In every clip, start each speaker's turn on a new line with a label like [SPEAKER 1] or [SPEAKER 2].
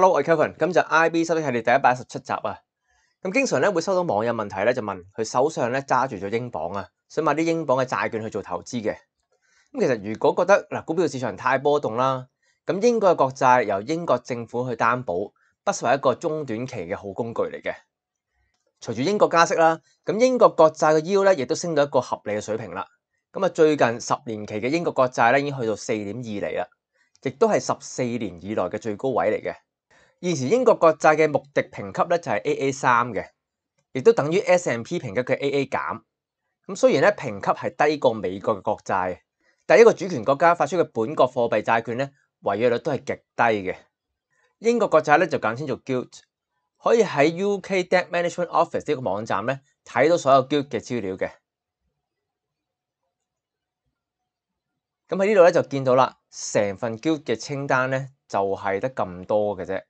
[SPEAKER 1] Hello，我系 Kevin，今就 IB 收听系列第一百一十七集啊。咁经常咧会收到网友问题咧，就问佢手上咧揸住咗英镑啊，想买啲英镑嘅债券去做投资嘅。咁其实如果觉得嗱，股票市场太波动啦，咁英国嘅国债由英国政府去担保，不失为一个中短期嘅好工具嚟嘅。随住英国加息啦，咁英国国债嘅腰 e 咧亦都升到一个合理嘅水平啦。咁啊，最近十年期嘅英国国债咧已经去到四点二厘啦，亦都系十四年以来嘅最高位嚟嘅。现时英国国债嘅目的评级咧就係 A A 三嘅，亦都等于 S P 评级嘅 A A 减。咁虽然咧评级係低过美国嘅国债，但一个主权国家发出嘅本国货币债券咧违约率都係极低嘅。英国国债咧就简称做 Gilt，可以喺 U K Debt Management Office 呢个网站咧睇到所有 Gilt 嘅资料嘅。咁喺呢度咧就見到啦，成份 Gilt 嘅清单咧就係得咁多嘅啫。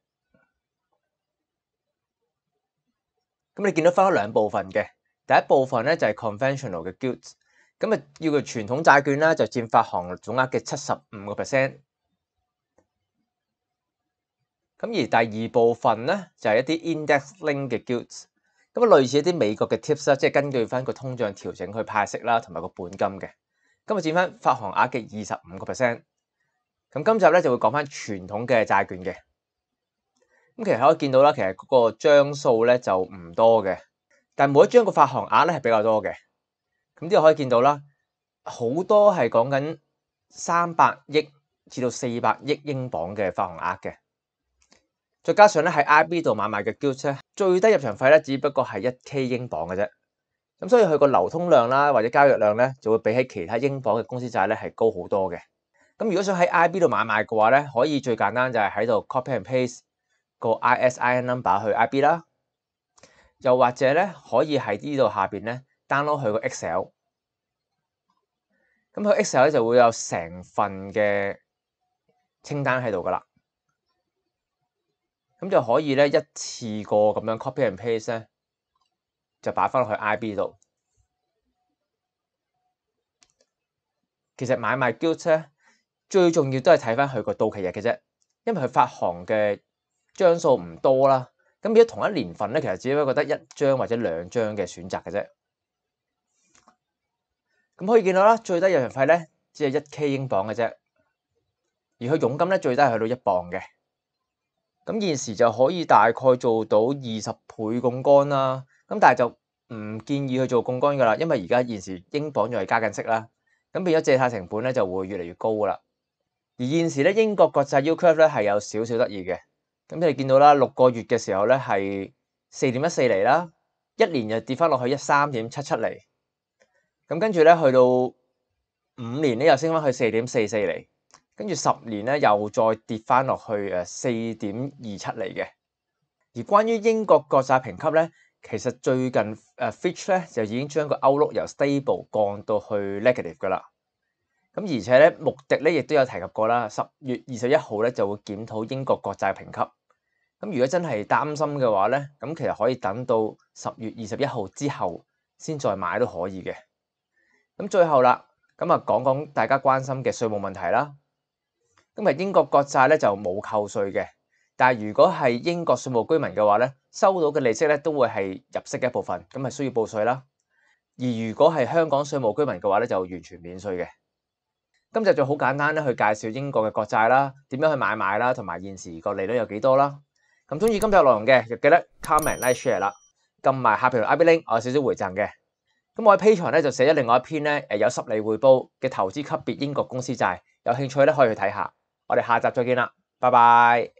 [SPEAKER 1] 咁你見到分咗兩部分嘅，第一部分咧就係 conventional 嘅 g i o t s 咁啊叫個傳統債券啦，就佔發行總額嘅七十五個 percent。咁而第二部分咧就係一啲 index link 嘅 g i o t s 咁啊類似一啲美國嘅 tips 啦，即係根據翻個通脹調整去派息啦，同埋個本金嘅，咁啊佔翻發行額嘅二十五個 percent。咁今集咧就會講翻傳統嘅債券嘅。咁其實可以見到啦，其實嗰個張數咧就唔多嘅，但每一張個發行額咧係比較多嘅。咁啲可以見到啦，好多係講緊三百億至到四百億英磅嘅發行額嘅。再加上咧喺 IB 度買賣嘅 g i l d 咧，最低入場費咧只不過係一 K 英磅嘅啫。咁所以佢個流通量啦，或者交易量咧，就會比起其他英磅嘅公司債咧係高好多嘅。咁如果想喺 IB 度買賣嘅話咧，可以最簡單就係喺度 copy and paste。个 ISIN number 去 IB 啦，又或者咧可以喺呢度下边咧 download 佢个 Excel，咁佢 Excel 咧就会有成份嘅清单喺度噶啦，咁就可以咧一次过咁样 copy and paste 咧就摆翻落去 IB 度。其实买卖 guilt 咧最重要都系睇翻佢个到期日嘅啫，因为佢发行嘅。張數唔多啦，咁變咗同一年份咧，其實只不過得一張或者兩張嘅選擇嘅啫。咁可以見到啦，最低入場費咧只係一 K 英磅嘅啫，而佢佣金咧最低係去到一磅嘅。咁現時就可以大概做到二十倍杠杆啦。咁但係就唔建議去做杠杆噶啦，因為而家現時英磅仲係加緊息啦。咁變咗借貸成本咧就會越嚟越高噶啦。而現時咧英國國際 U Curve 咧係有少少得意嘅。咁你見到啦，六個月嘅時候咧係四點一四厘啦，一年就跌翻落去一三點七七厘。咁跟住咧去到五年咧又升翻去四點四四厘，跟住十年咧又再跌翻落去誒四點二七厘嘅。而關於英國國債評級咧，其實最近誒 Fitch 咧就已經將個歐綠由 stable 降到去 negative 㗎啦。咁而且咧，穆迪咧亦都有提及過啦，十月二十一號咧就會檢討英國國債評級。咁如果真系擔心嘅話咧，咁其實可以等到十月二十一號之後先再買都可以嘅。咁最後啦，咁啊講講大家關心嘅稅務問題啦。咁啊英國國債咧就冇扣税嘅，但係如果係英國稅務居民嘅話咧，收到嘅利息咧都會係入息嘅一部分，咁係需要報税啦。而如果係香港稅務居民嘅話咧，就完全免税嘅。今集就好簡單咧去介紹英國嘅國債啦，點樣去買賣啦，同埋現時個利率有幾多啦。咁中意今日内內容嘅，就記得 comment like share 啦。撳埋下邊 I Bell 鈴，我有少少回贈嘅。咁我喺 P 場咧就寫咗另外一篇咧，有十釐回報嘅投資級別英國公司債，有興趣咧可以去睇下。我哋下集再見啦，拜拜。